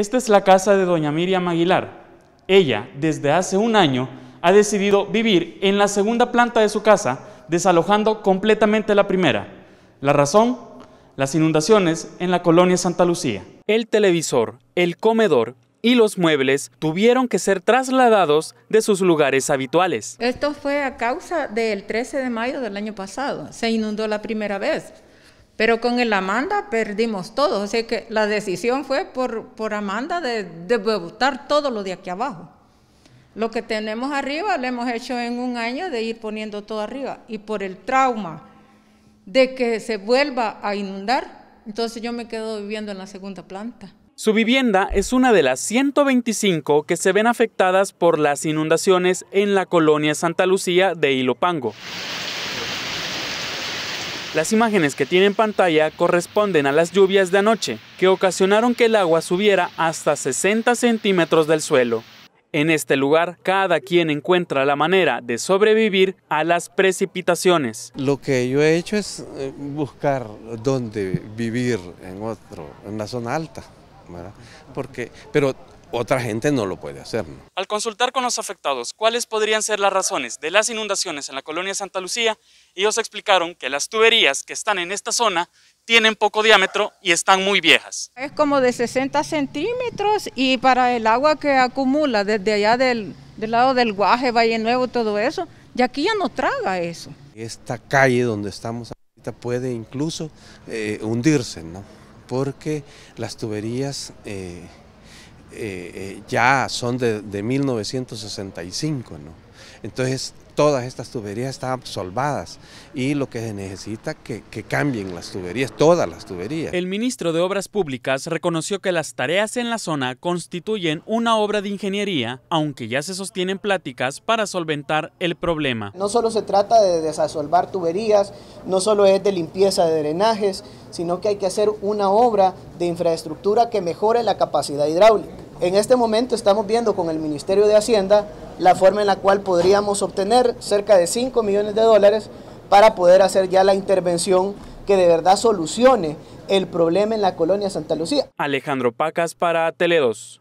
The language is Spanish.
Esta es la casa de doña Miriam Aguilar. Ella, desde hace un año, ha decidido vivir en la segunda planta de su casa, desalojando completamente la primera. La razón, las inundaciones en la colonia Santa Lucía. El televisor, el comedor y los muebles tuvieron que ser trasladados de sus lugares habituales. Esto fue a causa del 13 de mayo del año pasado. Se inundó la primera vez. Pero con el Amanda perdimos todo. así que la decisión fue por, por Amanda de, de todo lo de aquí abajo. Lo que tenemos arriba lo hemos hecho en un año de ir poniendo todo arriba. Y por el trauma de que se vuelva a inundar, entonces yo me quedo viviendo en la segunda planta. Su vivienda es una de las 125 que se ven afectadas por las inundaciones en la colonia Santa Lucía de Ilopango. Las imágenes que tienen en pantalla corresponden a las lluvias de anoche, que ocasionaron que el agua subiera hasta 60 centímetros del suelo. En este lugar, cada quien encuentra la manera de sobrevivir a las precipitaciones. Lo que yo he hecho es eh, buscar dónde vivir en otro, en la zona alta, Porque, pero otra gente no lo puede hacer. Al consultar con los afectados cuáles podrían ser las razones de las inundaciones en la colonia Santa Lucía, ellos explicaron que las tuberías que están en esta zona tienen poco diámetro y están muy viejas. Es como de 60 centímetros y para el agua que acumula desde allá del, lado del Guaje, Valle Nuevo, todo eso, ya aquí ya no traga eso. Esta calle donde estamos ahorita puede incluso eh, hundirse, ¿no? Porque las tuberías... Eh, eh, eh, ya son de, 1965, ¿no? Entonces todas estas tuberías están absolvadas y lo que se necesita que, que cambien las tuberías, todas las tuberías. El ministro de Obras Públicas reconoció que las tareas en la zona constituyen una obra de ingeniería, aunque ya se sostienen pláticas para solventar el problema. No solo se trata de desasolvar tuberías, no solo es de limpieza de drenajes, sino que hay que hacer una obra de infraestructura que mejore la capacidad hidráulica. En este momento estamos viendo con el Ministerio de Hacienda la forma en la cual podríamos obtener cerca de 5 millones de dólares para poder hacer ya la intervención que de verdad solucione el problema en la colonia Santa Lucía. Alejandro Pacas para Teledos.